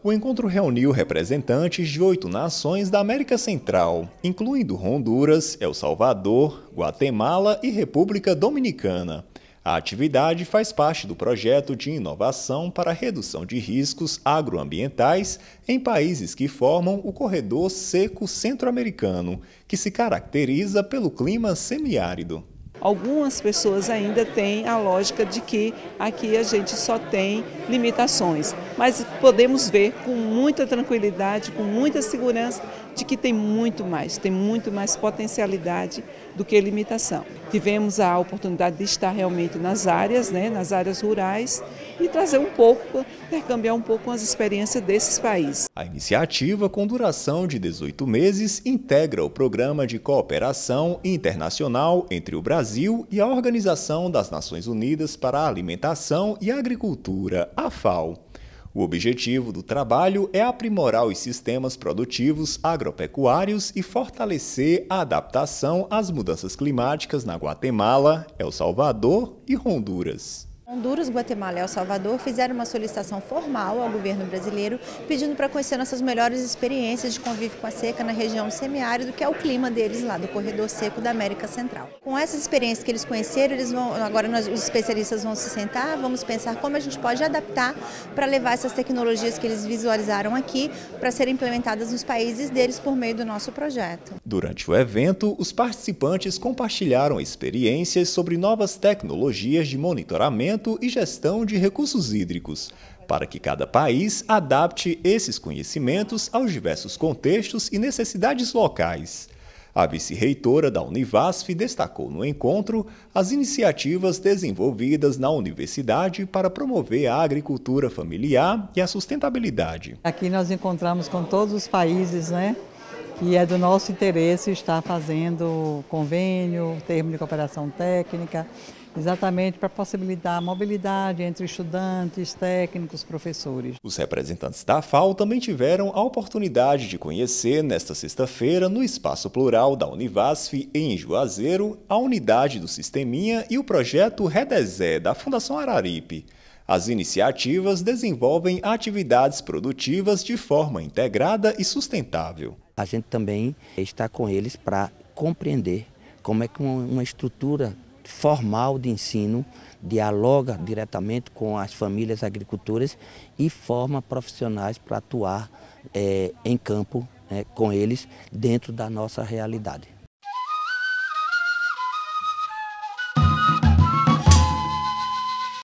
O encontro reuniu representantes de oito nações da América Central, incluindo Honduras, El Salvador, Guatemala e República Dominicana. A atividade faz parte do projeto de inovação para redução de riscos agroambientais em países que formam o Corredor Seco Centro-Americano, que se caracteriza pelo clima semiárido. Algumas pessoas ainda têm a lógica de que aqui a gente só tem limitações mas podemos ver com muita tranquilidade, com muita segurança, de que tem muito mais, tem muito mais potencialidade do que limitação. Tivemos a oportunidade de estar realmente nas áreas, né, nas áreas rurais e trazer um pouco, intercambiar um pouco com as experiências desses países. A iniciativa, com duração de 18 meses, integra o Programa de Cooperação Internacional entre o Brasil e a Organização das Nações Unidas para a Alimentação e Agricultura, a FAO. O objetivo do trabalho é aprimorar os sistemas produtivos agropecuários e fortalecer a adaptação às mudanças climáticas na Guatemala, El Salvador e Honduras. Honduras, Guatemala e El Salvador fizeram uma solicitação formal ao governo brasileiro pedindo para conhecer nossas melhores experiências de convívio com a seca na região semiárida, que é o clima deles lá do corredor seco da América Central. Com essas experiências que eles conheceram, eles vão, agora nós, os especialistas vão se sentar, vamos pensar como a gente pode adaptar para levar essas tecnologias que eles visualizaram aqui para serem implementadas nos países deles por meio do nosso projeto. Durante o evento, os participantes compartilharam experiências sobre novas tecnologias de monitoramento e Gestão de Recursos Hídricos, para que cada país adapte esses conhecimentos aos diversos contextos e necessidades locais. A vice-reitora da Univasf destacou no encontro as iniciativas desenvolvidas na universidade para promover a agricultura familiar e a sustentabilidade. Aqui nós encontramos com todos os países, né? E é do nosso interesse estar fazendo convênio, termo de cooperação técnica, exatamente para possibilitar a mobilidade entre estudantes, técnicos, professores. Os representantes da FAO também tiveram a oportunidade de conhecer, nesta sexta-feira, no Espaço Plural da Univasf, em Juazeiro, a unidade do Sisteminha e o projeto Redesé da Fundação Araripe. As iniciativas desenvolvem atividades produtivas de forma integrada e sustentável. A gente também está com eles para compreender como é que uma estrutura formal de ensino, dialoga diretamente com as famílias agricultoras e forma profissionais para atuar é, em campo né, com eles dentro da nossa realidade.